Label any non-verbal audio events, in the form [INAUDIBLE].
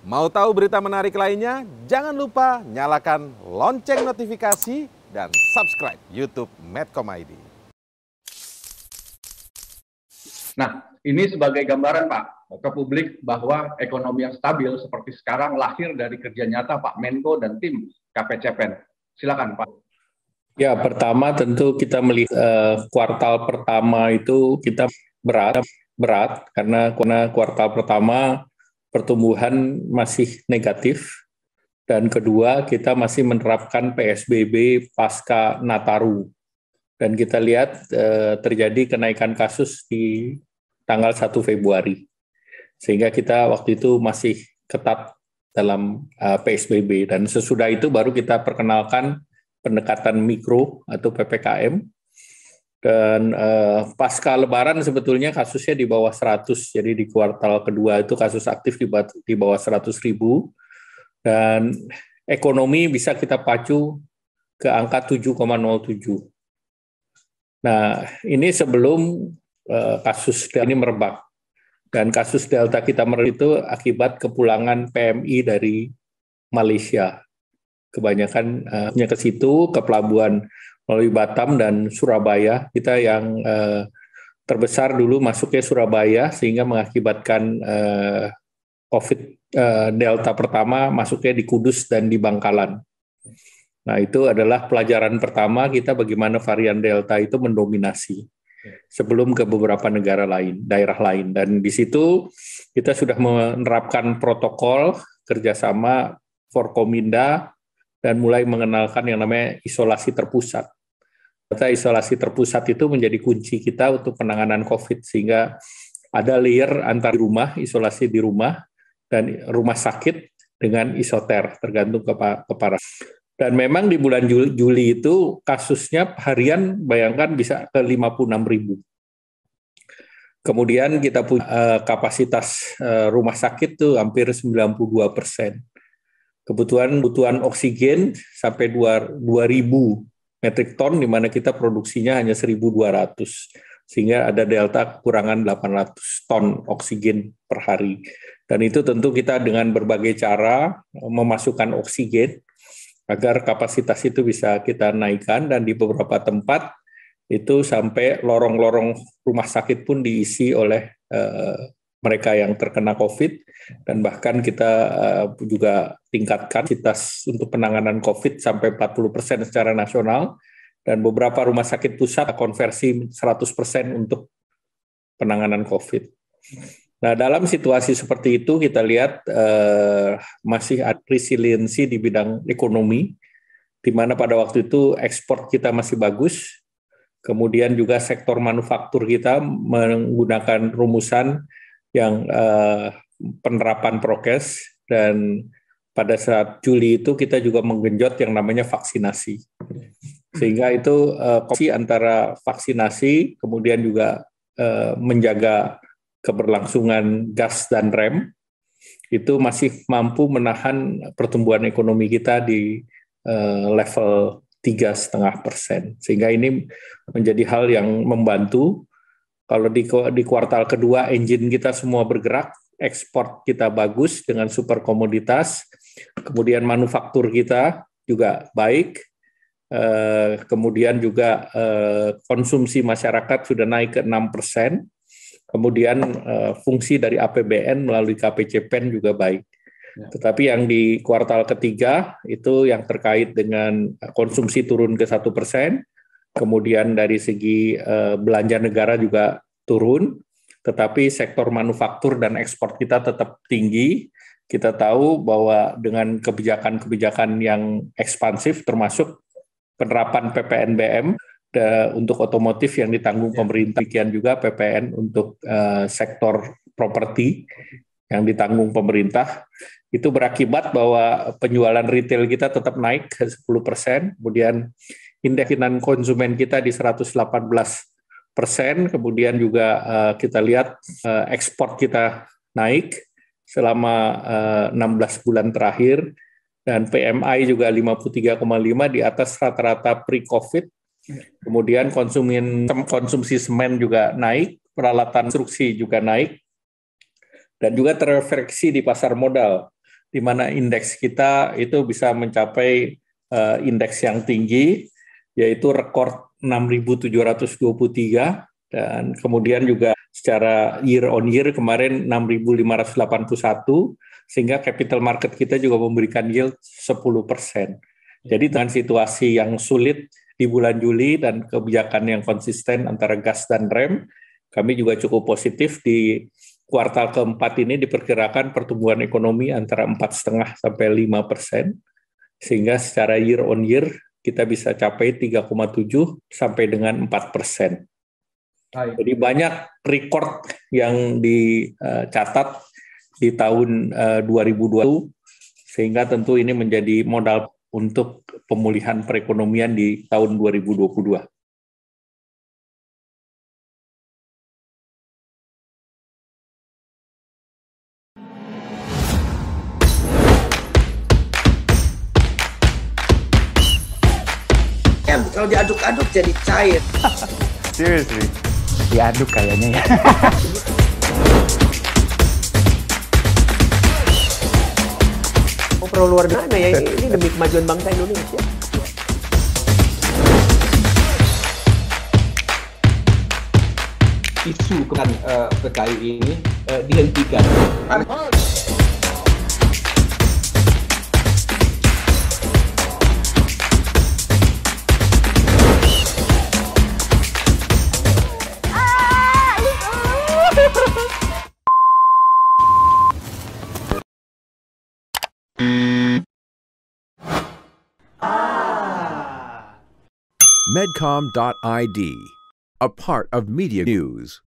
Mau tahu berita menarik lainnya? Jangan lupa nyalakan lonceng notifikasi dan subscribe YouTube Medcom ID. Nah, ini sebagai gambaran Pak ke publik bahwa ekonomi yang stabil seperti sekarang lahir dari kerja nyata Pak Menko dan tim KPCPEN. Silakan Pak. Ya, pertama tentu kita melihat eh, kuartal pertama itu kita berat berat karena karena kuartal pertama pertumbuhan masih negatif dan kedua kita masih menerapkan PSBB pasca Nataru. Dan kita lihat eh, terjadi kenaikan kasus di tanggal 1 Februari. Sehingga kita waktu itu masih ketat dalam eh, PSBB dan sesudah itu baru kita perkenalkan pendekatan mikro atau PPKM dan eh, pasca lebaran sebetulnya kasusnya di bawah 100, jadi di kuartal kedua itu kasus aktif di, di bawah 100 ribu. Dan ekonomi bisa kita pacu ke angka 7,07. Nah, ini sebelum eh, kasus ini merebak. Dan kasus Delta kita merebak itu akibat kepulangan PMI dari Malaysia. Kebanyakan eh, ke situ, ke pelabuhan melalui Batam dan Surabaya. Kita yang eh, terbesar dulu masuknya Surabaya sehingga mengakibatkan eh, COVID eh, Delta pertama masuknya di Kudus dan di Bangkalan. Nah itu adalah pelajaran pertama kita bagaimana varian Delta itu mendominasi sebelum ke beberapa negara lain, daerah lain. Dan di situ kita sudah menerapkan protokol kerjasama Forkominda dan mulai mengenalkan yang namanya isolasi terpusat. Data isolasi terpusat itu menjadi kunci kita untuk penanganan COVID sehingga ada layer antar rumah, isolasi di rumah dan rumah sakit dengan isoter tergantung kepala. Dan memang di bulan Juli, Juli itu kasusnya harian bayangkan bisa ke 56 ribu. Kemudian kita punya uh, kapasitas uh, rumah sakit tuh hampir 92 persen. Kebutuhan kebutuhan oksigen sampai 2000 metrik ton di mana kita produksinya hanya 1.200 sehingga ada delta kekurangan 800 ton oksigen per hari. Dan itu tentu kita dengan berbagai cara eh, memasukkan oksigen agar kapasitas itu bisa kita naikkan dan di beberapa tempat itu sampai lorong-lorong rumah sakit pun diisi oleh eh, mereka yang terkena COVID dan bahkan kita uh, juga tingkatkan kita untuk penanganan COVID sampai 40% secara nasional dan beberapa rumah sakit pusat konversi 100% untuk penanganan COVID. Nah, dalam situasi seperti itu kita lihat uh, masih ada resiliensi di bidang ekonomi di mana pada waktu itu ekspor kita masih bagus. Kemudian juga sektor manufaktur kita menggunakan rumusan yang uh, penerapan prokes dan pada saat Juli itu kita juga menggenjot yang namanya vaksinasi. Sehingga itu uh, eh, kopi antara vaksinasi kemudian juga uh, menjaga keberlangsungan gas dan rem itu masih mampu menahan pertumbuhan ekonomi kita di uh, level tiga setengah persen sehingga ini menjadi hal yang membantu kalau di, di kuartal kedua engine kita semua bergerak, ekspor kita bagus dengan super komoditas, kemudian manufaktur kita juga baik, eh, kemudian juga eh, konsumsi masyarakat sudah naik ke 6 persen, kemudian eh, fungsi dari APBN melalui KPCPEN juga baik. Ya. Tetapi yang di kuartal ketiga itu yang terkait dengan konsumsi turun ke satu persen, kemudian dari segi eh, belanja negara juga turun, tetapi sektor manufaktur dan ekspor kita tetap tinggi. Kita tahu bahwa dengan kebijakan-kebijakan yang ekspansif, termasuk penerapan PPNBM untuk otomotif yang ditanggung ya. pemerintah, demikian juga PPN untuk eh, sektor properti yang ditanggung pemerintah, itu berakibat bahwa penjualan retail kita tetap naik ke 10 persen, kemudian indeks inan konsumen kita di 118 persen, kemudian juga uh, kita lihat uh, ekspor kita naik selama uh, eh, 16 bulan terakhir dan PMI juga 53,5 di atas rata-rata pre-COVID. Kemudian konsumen konsumsi semen juga naik, peralatan konstruksi juga naik, dan juga terefleksi di pasar modal, di mana indeks kita itu bisa mencapai uh, indeks yang tinggi, yaitu rekor 6.723 dan kemudian juga secara year on year kemarin 6.581 sehingga capital market kita juga memberikan yield 10 persen. Jadi dengan situasi yang sulit di bulan Juli dan kebijakan yang konsisten antara gas dan rem, kami juga cukup positif di kuartal keempat ini diperkirakan pertumbuhan ekonomi antara 4,5 sampai 5 persen, sehingga secara year on year kita bisa capai 3,7 sampai dengan 4 persen. Jadi banyak rekor yang dicatat eh, di tahun 2020, eh, sehingga tentu ini menjadi modal untuk pemulihan perekonomian di tahun 2022. kan kalau diaduk-aduk jadi cair [LAUGHS] seriously diaduk kayaknya ya [LAUGHS] Pro luar biasa ya ini demi kemajuan bangsa Indonesia isu kan uh, PKI ini uh, dihentikan. Amin. medcom.id, a part of Media News.